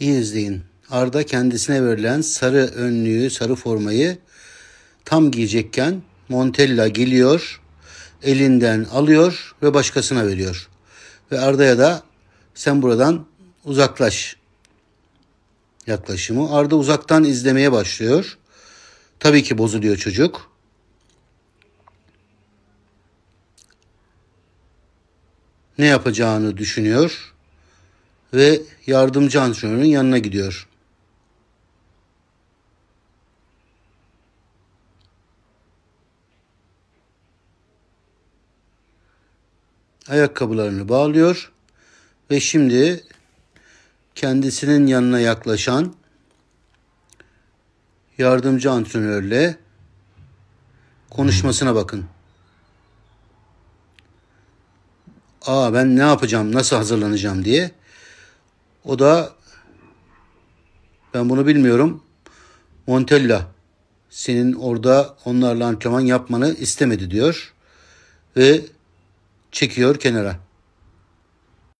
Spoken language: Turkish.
İyi izleyin. Arda kendisine verilen sarı önlüğü, sarı formayı tam giyecekken Montella geliyor, elinden alıyor ve başkasına veriyor. Ve Arda'ya da sen buradan uzaklaş yaklaşımı. Arda uzaktan izlemeye başlıyor. Tabii ki bozuluyor çocuk. Ne yapacağını düşünüyor ve yardımcı antrenörün yanına gidiyor. Ayakkabılarını bağlıyor ve şimdi kendisinin yanına yaklaşan yardımcı antrenörle konuşmasına bakın. Aa ben ne yapacağım, nasıl hazırlanacağım diye o da ben bunu bilmiyorum. Montella senin orada onlarla antrenman yapmanı istemedi diyor ve çekiyor kenara.